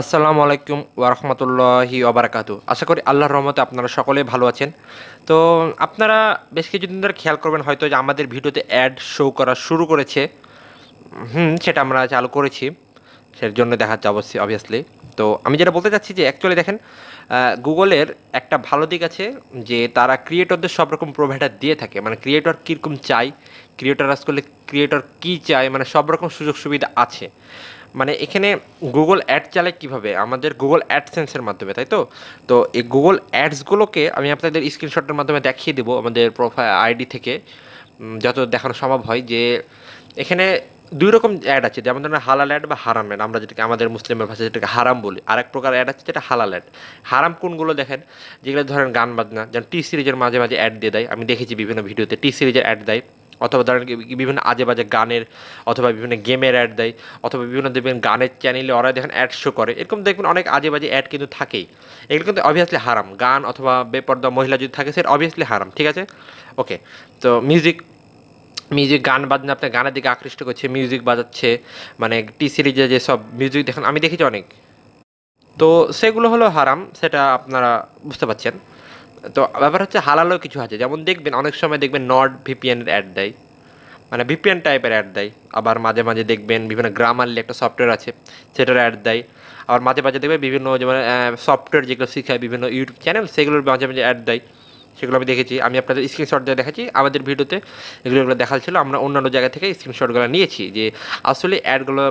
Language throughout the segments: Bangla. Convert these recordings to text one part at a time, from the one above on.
আসসালামু আলাইকুম ওয়ারহমতুল্লাহি ওবরাকাতু আশা করি আল্লাহর রহমতে আপনারা সকলে ভালো আছেন তো আপনারা বেশ কিছুদিন ধরে খেয়াল করবেন হয়তো যে আমাদের ভিডিওতে অ্যাড শো করা শুরু করেছে হুম সেটা আমরা চালু করেছি সেটার জন্য দেখাচ্ছে অবশ্যই অবভিয়াসলি তো আমি যেটা বলতে চাচ্ছি যে অ্যাকচুয়ালি দেখেন গুগলের একটা ভালো দিক আছে যে তারা ক্রিয়েটরদের সব রকম প্রোভাইডার দিয়ে থাকে মানে ক্রিয়েটর কীরকম চাই ক্রিয়েটর আজ করলে ক্রিয়েটর কী চায় মানে সব রকম সুযোগ সুবিধা আছে মানে এখানে গুগল অ্যাড চালে কিভাবে আমাদের গুগল অ্যাডসেন্সের মাধ্যমে তাই তো তো এই গুগল অ্যাডসগুলোকে আমি আপনাদের স্ক্রিনশটের মাধ্যমে দেখিয়ে দেবো আমাদের প্রোফাইল আইডি থেকে যত দেখানো সম্ভব হয় যে এখানে দুই রকম অ্যাড আছে যেমন ধরনের হালাল অ্যাড বা হারাম অ্যাড আমরা যেটাকে আমাদের মুসলিমের ভাষা যেটাকে হারাম বলি আরেক প্রকার অ্যাড আছে যেটা হালাল অ্যাড হারাম কোনগুলো দেখেন যেগুলো ধরেন গান বাজনা যেমন টি সিরিজের মাঝে মাঝে অ্যাড দিয়ে দেয় আমি দেখেছি বিভিন্ন ভিডিওতে টি সিরিজের অ্যাড দেয় অথবা ধরেন বিভিন্ন আজে বাজে গানের অথবা বিভিন্ন গেমের অ্যাড দেয় অথবা বিভিন্ন দেখবেন গানের চ্যানেলে ওরা দেখেন অ্যাড শো করে এরকম দেখবেন অনেক আজে বাজে অ্যাড কিন্তু থাকেই এগুলো কিন্তু অবভিয়াসলি হারাম গান অথবা বেপর্দা মহিলা যদি থাকে সেটা অবভিয়াসলি হারাম ঠিক আছে ওকে তো মিউজিক মিউজিক গান বাজনা আপনার গানের দিকে আকৃষ্ট করছে মিউজিক বাজাচ্ছে মানে টি সিরিজে যেসব মিউজিক দেখেন আমি দেখেছি অনেক তো সেগুলো হলো হারাম সেটা আপনারা বুঝতে পারছেন তো ব্যাপার হচ্ছে হালালও কিছু আছে যেমন দেখবেন অনেক সময় দেখবেন নর্ড ভিপিএনের অ্যাড দেয় মানে ভিপিএন টাইপের অ্যাড দেয় আবার মাঝে মাঝে দেখবেন বিভিন্ন গ্রামারলি একটা সফটওয়্যার আছে সেটার অ্যাড দেয় আবার মাঝে মাঝে দেখবেন বিভিন্ন যেমন সফটওয়্যার যেগুলো শেখায় বিভিন্ন ইউটিউব চ্যানেল সেগুলোর মাঝে মাঝে অ্যাড দেয় সেগুলো আমি দেখেছি আমি আপনাদের স্ক্রিনশট দিয়ে দেখাচ্ছি আমাদের ভিডিওতে এগুলো এগুলো দেখা ছিল আমরা অন্যান্য জায়গা থেকে স্ক্রিনশটগুলো নিয়েছি যে আসলে অ্যাডগুলো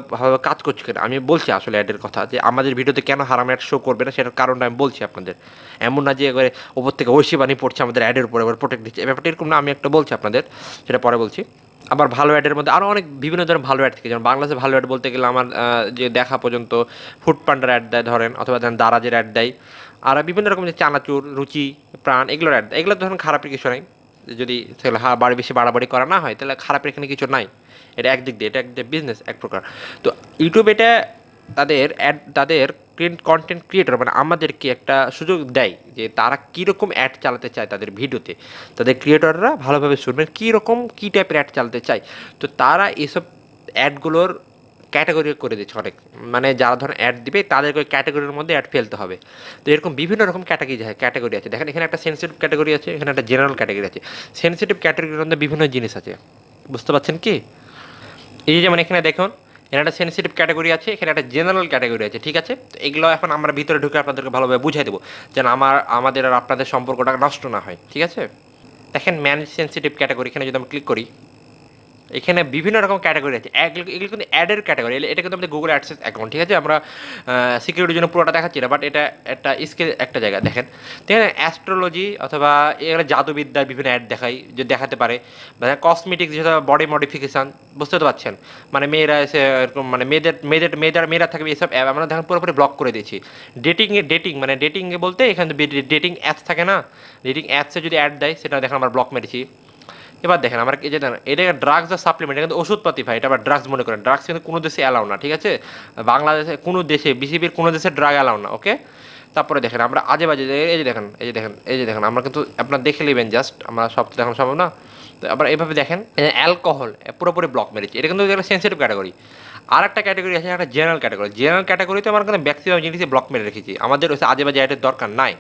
কাজ করছে কিনা আমি বলছি আসলে অ্যাডের কথা যে আমাদের ভিডিওতে কেন হারাম অ্যাড শো করবে না সেটার কারণটা আমি বলছি আপনাদের এমন না যে এবারে ওপর থেকে ঐশী বানিয়ে পড়ছে আমাদের অ্যাডের উপর এবার প্রোটেক্ট দিচ্ছে ব্যাপারটা এরকম না আমি একটা বলছি আপনাদের সেটা পরে বলছি আবার ভালো অ্যাডের মধ্যে আরও অনেক বিভিন্ন ধরনের ভালো অ্যাড থাকে যেমন বাংলাদেশে ভালো অ্যাড বলতে গেলে আমার যে দেখা পর্যন্ত ফুড পান্ডার অ্যাড দেয় ধরেন অথবা দেন দারাজের অ্যাড দেয় আর বিভিন্ন রকম যে চানাচুর রুচি প্রাণ এগুলোর অ্যাড এগুলো ধরুন খারাপের কিছু নাই যদি সেগুলো হা বাড়ি বেশি বাড়াবাড়ি করা না হয় তাহলে খারাপের এখানে কিছু নাই এটা একদিক দিয়ে এটা একটা বিজনেস এক প্রকার তো ইউটিউব এটা তাদের অ্যাড তাদের কন্টেন্ট ক্রিয়েটর মানে আমাদেরকে একটা সুযোগ দেয় যে তারা কীরকম অ্যাড চালাতে চায় তাদের ভিডিওতে তাদের ক্রিয়েটররা ভালোভাবে শুনবেন কীরকম কী টাইপের অ্যাড চালাতে চায় তো তারা এসব অ্যাডগুলোর ক্যাটাগরি করে দিচ্ছে অনেক মানে যারা ধরেন অ্যাড দিবে তাদেরকে ওই ক্যাটাগরির মধ্যে অ্যাড ফেলতে হবে তো এরকম বিভিন্ন রকম ক্যাটাগরি হয় ক্যাটাগরি আছে দেখেন এখানে একটা সেন্সিটিভ ক্যাটাগরি আছে এখানে একটা জেনারেল ক্যাটাগরি আছে সেন্সিটিভ ক্যাটাগরির মধ্যে বিভিন্ন জিনিস আছে বুঝতে পারছেন কি এই যেমন এখানে দেখুন এখানে একটা সেন্সিটিভ ক্যাটাগরি আছে এখানে একটা জেনারেল ক্যাটাগরি আছে ঠিক আছে তো এগুলো এখন আমরা ভিতরে ঢুকে আপনাদেরকে ভালোভাবে বুঝাই দেবো যেন আমার আমাদের আর আপনাদের সম্পর্কটা নষ্ট না হয় ঠিক আছে দেখেন ম্যানেজ সেন্সিটিভ ক্যাটাগরি এখানে যদি আমি ক্লিক করি এখানে বিভিন্ন রকম ক্যাটাগরি আছে এগুলো কিন্তু অ্যাডের ক্যাটাগরি এটা কিন্তু আমাদের গুগল অ্যাডসেস অ্যাকাউন্ট ঠিক আছে আমরা সিকিউরিটির জন্য পুরোটা দেখাচ্ছি না বাট এটা একটা স্কেল একটা জায়গা দেখেন ঠিক আছে অ্যাস্ট্রোলজি অথবা এখানে জাদুবিদ্যার বিভিন্ন অ্যাড দেখাই যে দেখাতে পারে মানে কসমেটিক্স যেটা বডি মডিফিকেশান বুঝতে তো পারছেন মানে মেয়েরা এসে এরকম মানে মেয়েদের মেয়েদের মেয়েদের মেয়েরা থাকবে এসব অ্যাপ আমরা দেখেন পুরোপুরি ব্লক করে দিয়েছি ডেটিংয়ে ডেটিং মানে ডেটিংয়ে বলতে এখানে ডেটিং অ্যাপস থাকে না ডেটিং অ্যাপসে যদি অ্যাড দেয় সেটা দেখেন আমরা ব্লক মেরেছি এবার দেখেন আমার এই যে এটা ড্রাগস আর সাপ্লিমেন্ট কিন্তু ওষুধপাতি ভাই এটা আবার ড্রাগস মনে করেন ড্রাগস কিন্তু কোনো দেশে অ্যালাউ না ঠিক আছে বাংলাদেশে কোনো দেশে বিসিবির কোনো দেশে ড্রাগ অ্যালাউ না ওকে তারপরে দেখেন আমরা আজে বাজে এই যে দেখেন এই যে দেখেন এই যে দেখেন আমরা কিন্তু আপনার দেখে নেবেন জাস্ট আমরা সব তো দেখানো সম্ভব না তো আবার এইভাবে দেখেন অ্যালকোহল পুরোপুরি ব্লক মেরেছি এটা কিন্তু একটা সেন্সিটিভ ক্যাটাগরি আর একটা ক্যাটাগরি আছে একটা জেনারেল ক্যাটাগরি জেনারেল ক্যাটাগরিতে আমার কিন্তু ম্যাক্সিমাম জিনিসে ব্লক মেরে রেখেছি আমাদের ওই আজে বাজে আইটের দরকার নাই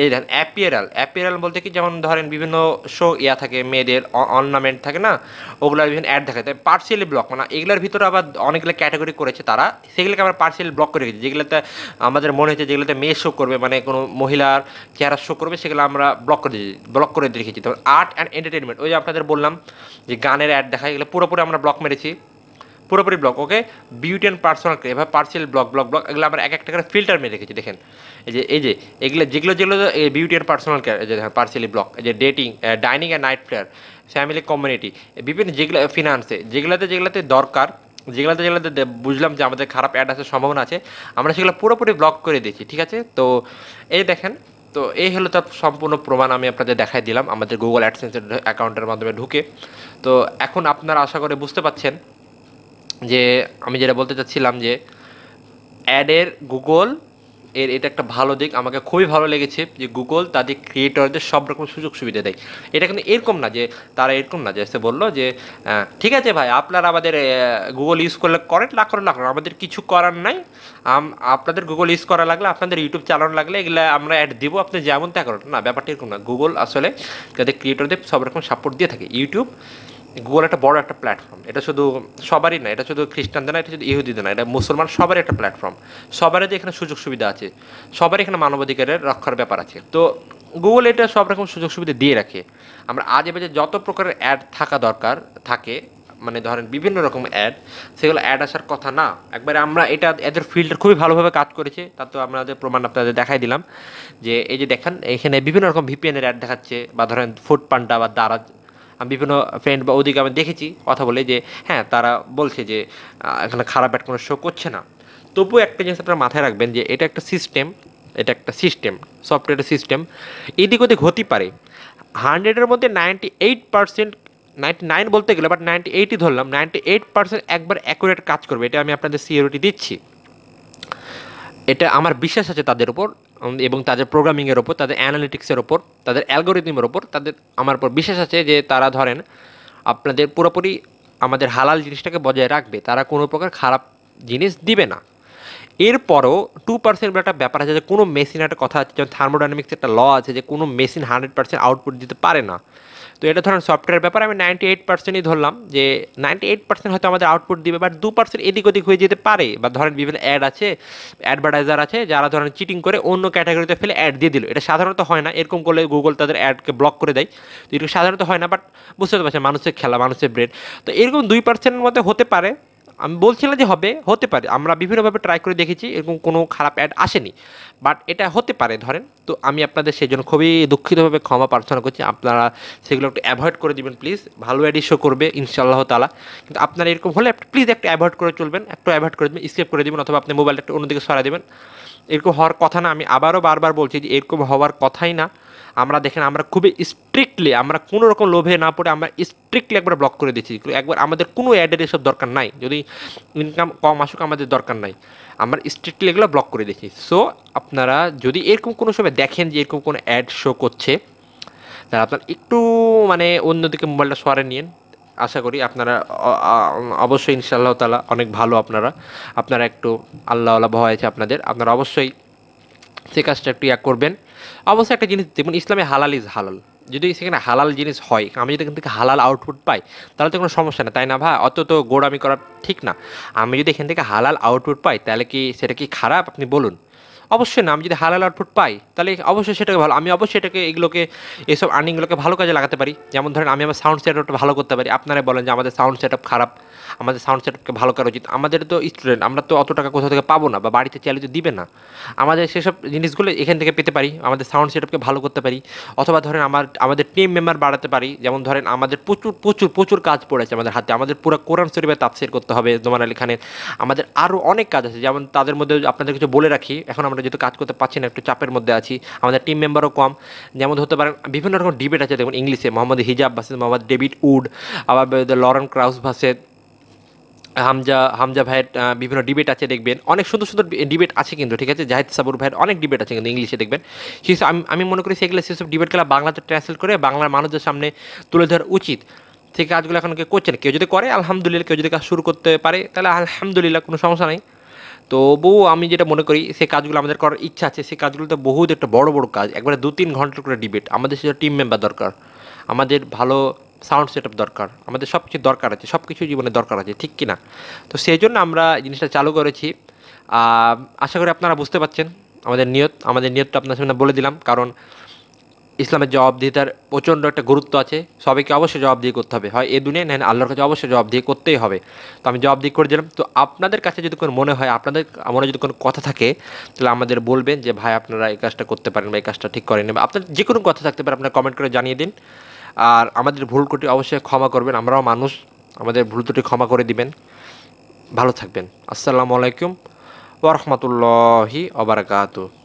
এই দেখেন অ্যাপিয়ারাল অ্যাপিয়ারাল বলতে কি যেমন ধরেন বিভিন্ন শো ইয়া থাকে মেয়েদের অর্নামেন্ট থাকে না ওগুলোর বিভিন্ন অ্যাড থাকে তাই পার্সিয়ালি ব্লক মানে এগুলোর ভিতরে আবার অনেকগুলো ক্যাটাগরি করেছে তারা সেগুলোকে আমরা পার্সিয়ালি ব্লক করে রেখেছি যেগুলোতে আমাদের মনে হচ্ছে যেগুলোতে মেয়ে শো করবে মানে কোনো মহিলার চেহারা শো করবে সেগুলো আমরা ব্লক করে ব্লক করে রেখেছি তারপর আর্ট অ্যান্ড এন্টারটেনমেন্ট ওই যে আপনাদের বললাম যে গানের অ্যাড দেখা এগুলো পুরোপুরি আমরা ব্লক মেরেছি পুরোপুরি block okay beauty and personal care এভাবে পার্সেল ব্লক ব্লক ব্লক এগুলো আমরা এক একটা করে ফিল্টার মেরে রেখেছি দেখেন এই যে এই যে এগুলো যেগুলো যেগুলো বিউটি অ্যান্ড পার্সোনাল কেয়ার যে দেখেন পার্সেলি ব্লক যে dating dining and nightlife family community বিভিন্ন যেগুলো ফিনান্সে যেগুলোতে যেগুলোতে দরকার যেগুলোতে যেগুলোতে বুঝলাম যে আমাদের খারাপ অ্যাড আসার সম্ভাবনা আছে আমরা সেগুলো পুরোপুরি ব্লক করে দিয়েছি ঠিক আছে তো এই দেখেন তো এই হলো তার সম্পূর্ণ প্রমাণ আমি আপনাদের দেখাই দিলাম আমাদের গুগল অ্যাডসেন্সের অ্যাকাউন্টের মাধ্যমে ঢুকে তো এখন আপনারা আশা করে বুঝতে পাচ্ছেন যে আমি যেটা বলতে চাচ্ছিলাম যে অ্যাডের গুগল এর এটা একটা ভালো দিক আমাকে খুবই ভালো লেগেছে যে গুগল তাদের ক্রিয়েটরদের সব রকম সুযোগ সুবিধা দেয় এটা কিন্তু এরকম না যে তারা এরকম না যে বললো যে ঠিক আছে ভাই আপনারা আমাদের গুগল ইউজ করলে করেন না করেন না আমাদের কিছু করার নাই আপনাদের গুগল ইউজ করা লাগলে আপনাদের ইউটিউব চালানো লাগলে এগুলো আমরা অ্যাড দিব আপনি যেমন তা করেন না ব্যাপারটা এরকম না গুগল আসলে তাদের ক্রিয়েটরদের সব রকম সাপোর্ট দিয়ে থাকে ইউটিউব গুগল একটা বড় একটা প্ল্যাটফর্ম এটা শুধু সবারই না এটা শুধু খ্রিস্টানদের না এটা শুধু ইহুদিদের না এটা মুসলমান সবারই একটা প্ল্যাটফর্ম সবারই যে এখানে সুযোগ সুবিধা আছে সবারই এখানে মানবাধিকারের রক্ষার ব্যাপার আছে তো গুগল এটা সব রকম সুযোগ সুবিধা দিয়ে রাখে আমরা আজে বাজে যত প্রকারের অ্যাড থাকা দরকার থাকে মানে ধরেন বিভিন্ন রকম অ্যাড সেগুলো অ্যাড আসার কথা না একবারে আমরা এটা এদের ফিল্টার খুবই ভালোভাবে কাজ করেছে তা তো আমাদের প্রমাণ আপনাদের দেখাই দিলাম যে এই যে দেখেন এখানে বিভিন্ন রকম ভিপিএনের অ্যাড দেখাচ্ছে বা ধরেন ফুড পান্ডা বা দারাজ বিভিন্ন ফ্রেন্ড বা ওদিকে আমি দেখেছি কথা বলে যে হ্যাঁ তারা বলছে যে এখানে খারাপ একটা কোনো শো করছে না তবুও একটা জিনিস আপনারা মাথায় রাখবেন যে এটা একটা সিস্টেম এটা একটা সিস্টেম সফটওয়্যারের সিস্টেম এদিক ওদিক হতে পারে হান্ড্রেডের মধ্যে ninety eight percent ninety nine বলতে গেলে বাট নাইনটি এইটই ধরলাম নাইনটি এইট পার্সেন্ট একবার অ্যাকুরেট কাজ করবে এটা আমি আপনাদের সিওরিটি দিচ্ছি এটা আমার বিশ্বাস আছে তাদের উপর এবং তাদের প্রোগ্রামিংয়ের ওপর তাদের অ্যানালিটিক্সের ওপর তাদের অ্যালগোরিদমের ওপর তাদের আমার উপর বিশ্বাস আছে যে তারা ধরেন আপনাদের পুরোপুরি আমাদের হালাল জিনিসটাকে বজায় রাখবে তারা কোনো প্রকার খারাপ জিনিস দিবে না এরপরও টু পার্সেন্ট একটা ব্যাপার আছে যে কোনো মেশিন একটা কথা আছে যেমন থার্মোডাইনামিক্স একটা ল আছে যে কোনো মেশিন হান্ড্রেড পার্সেন্ট আউটপুট দিতে পারে না তো এটা ধরেন সফটওয়্যার ব্যাপার আমি নাইনটি এইট পার্সেন্টই ধরলাম যে নাইনটি এইট পার্সেন্ট হয়তো আমাদের আউটপুট দিবে বাট দু পার্সেন্ট এদিক ওদিক হয়ে যেতে পারে বা ধরেন বিভিন্ন অ্যাড আছে অ্যাডভার্টাইজার আছে যারা ধরেন চিটিং করে অন্য ক্যাটাগরিতে ফেলে অ্যাড দিয়ে দিল এটা সাধারণত হয় না এরকম করলে গুগল তাদের অ্যাডকে ব্লক করে দেয় তো এরকম সাধারণত হয় না বাট বুঝতে পারছেন মানুষের খেলা মানুষের ব্রেন তো এরকম দুই পার্সেন্টের মধ্যে হতে পারে আমি বলছি না যে হবে হতে পারে আমরা বিভিন্নভাবে ট্রাই করে দেখেছি এরকম কোনো খারাপ অ্যাড আসেনি বাট এটা হতে পারে ধরেন তো আমি আপনাদের সেই জন্য খুবই দুঃখিতভাবে ক্ষমা প্রার্থনা করছি আপনারা সেগুলো একটু অ্যাভয়েড করে দেবেন প্লিজ ভালো অ্যাড ইস্যু করবে ইনশাআল্লাহ তালা কিন্তু আপনারা এরকম হলে প্লিজ একটা অ্যাভয়েড করে চলবেন একটু অ্যাভয়েড করে দেবেন স্কেপ করে দেবেন অথবা আপনি মোবাইলটা একটু অন্যদিকে সরা দেবেন এরকম হওয়ার কথা না আমি আবারও বারবার বলছি যে এরকম হওয়ার কথাই না আমরা দেখেন আমরা খুবই স্ট্রিক্টলি আমরা কোনো রকম লোভে না পড়ে আমরা স্ট্রিক্টলি একবার ব্লক করে দিচ্ছি একবার আমাদের কোনো অ্যাডের এসব দরকার নাই যদি ইনকাম কম আসুক আমাদের দরকার নাই আমরা স্ট্রিক্টলি এগুলো ব্লক করে দিচ্ছি সো আপনারা যদি এরকম কোনো সময় দেখেন যে এরকম কোনো অ্যাড শো করছে তাহলে আপনার একটু মানে অন্যদিকে মোবাইলটা সরে নিন আশা করি আপনারা অবশ্যই ইনশাআল্লাহ তালা অনেক ভালো আপনারা আপনারা একটু আল্লাহ আল্লাহ ভয় আছে আপনাদের আপনারা অবশ্যই সে কাজটা একটু ইয়া করবেন অবশ্যই একটা জিনিস দেখুন ইসলামে হালাল ইজ হালাল যদি সেখানে হালাল জিনিস হয় আমি যদি এখান থেকে হালাল আউটপুট পাই তাহলে তো কোনো সমস্যা না তাই না ভাই অত তো গোড়ামি করা ঠিক না আমি যদি এখান থেকে হালাল আউটপুট পাই তাহলে কি সেটা কি খারাপ আপনি বলুন অবশ্যই না আমি যদি হালাল আউটপুট পাই তাহলে অবশ্যই সেটাকে ভালো আমি অবশ্যই এটাকে এগুলোকে এসব আর্নিংগুলোকে ভালো কাজে লাগাতে পারি যেমন ধরেন আমি আমার সাউন্ড সেট ভালো করতে পারি আপনারা বলেন যে আমাদের সাউন্ড সেট খারাপ আমাদের সাউন্ড সেটআপকে ভালো করা উচিত আমাদের তো স্টুডেন্ট আমরা তো অত টাকা কোথাও থেকে পাবো না বা বাড়িতে চ্যালেঞ্জ দিবে না আমাদের সেসব জিনিসগুলো এখান থেকে পেতে পারি আমাদের সাউন্ড সেটআপকে ভালো করতে পারি অথবা ধরেন আমার আমাদের টিম মেম্বার বাড়াতে পারি যেমন ধরেন আমাদের প্রচুর প্রচুর প্রচুর কাজ পড়েছে আমাদের হাতে আমাদের পুরো কোরআন শরীফে তাপসের করতে হবে তোমার আলী খানের আমাদের আরও অনেক কাজ আছে যেমন তাদের মধ্যে আপনাদের কিছু বলে রাখি এখন আমরা যেহেতু কাজ করতে পারছি না একটু চাপের মধ্যে আছি আমাদের টিম মেম্বারও কম যেমন হতে পারেন বিভিন্ন রকম ডিবেট আছে দেখুন ইংলিশে মোহাম্মদ হিজাব ভাসেদ মোহাম্মদ ডেভিড উড আবার লরেন ক্রাউস ভাসেদ হামজা হামজা ভাইয়ের বিভিন্ন ডিবেট আছে দেখবেন অনেক সুন্দর সুন্দর ডিবেট আছে কিন্তু ঠিক আছে জাহিদ সাবুর ভাইয়ের অনেক ডিবেট আছে কিন্তু ইংলিশে দেখবেন সেসব আমি আমি মনে করি সেগুলো সেসব ডিবেটগুলো বাংলাতে ট্রান্সলেট করে বাংলার মানুষদের সামনে তুলে ধরা উচিত সেই কাজগুলো এখন কেউ করছে না কেউ যদি করে আলহামদুলিল্লাহ কেউ যদি কাজ শুরু করতে পারে তাহলে আলহামদুলিল্লাহ কোনো সমস্যা নেই তো বউ আমি যেটা মনে করি সেই কাজগুলো আমাদের করার ইচ্ছা আছে সেই কাজগুলো তো বহুত একটা বড় বড় কাজ একবারে দু তিন ঘন্টার করে ডিবেট আমাদের সেটা টিম মেম্বার দরকার আমাদের ভালো সাউন্ড সেট দরকার আমাদের সব কিছু দরকার আছে সব কিছু জীবনে দরকার আছে ঠিক কি না তো সেই জন্য আমরা জিনিসটা চালু করেছি আশা করি আপনারা বুঝতে পারছেন আমাদের নিয়ত আমাদের নিয়তটা আপনার সামনে বলে দিলাম কারণ ইসলামের জবাবদিহিতার প্রচণ্ড একটা গুরুত্ব আছে সবাইকে অবশ্যই জবাবদিহি করতে হবে হয় এ দুনিয়া নেন আল্লাহর কাছে অবশ্যই জবাবদিহি করতেই হবে তো আমি জবাবদিহি করে দিলাম তো আপনাদের কাছে যদি কোনো মনে হয় আপনাদের মনে যদি কোনো কথা থাকে তাহলে আমাদের বলবেন যে ভাই আপনারা এই কাজটা করতে পারেন বা এই কাজটা ঠিক করেন বা আপনার যে কোনো কথা থাকতে পারে আপনারা কমেন্ট করে জানিয়ে দিন আর আমাদের ভুল কোটি অবশ্যই ক্ষমা করবেন আমরাও মানুষ আমাদের ভুল ত্রুটি ক্ষমা করে দিবেন ভালো থাকবেন আসসালামু আলাইকুম ওরহমতুল্লাহি অবরাকাতু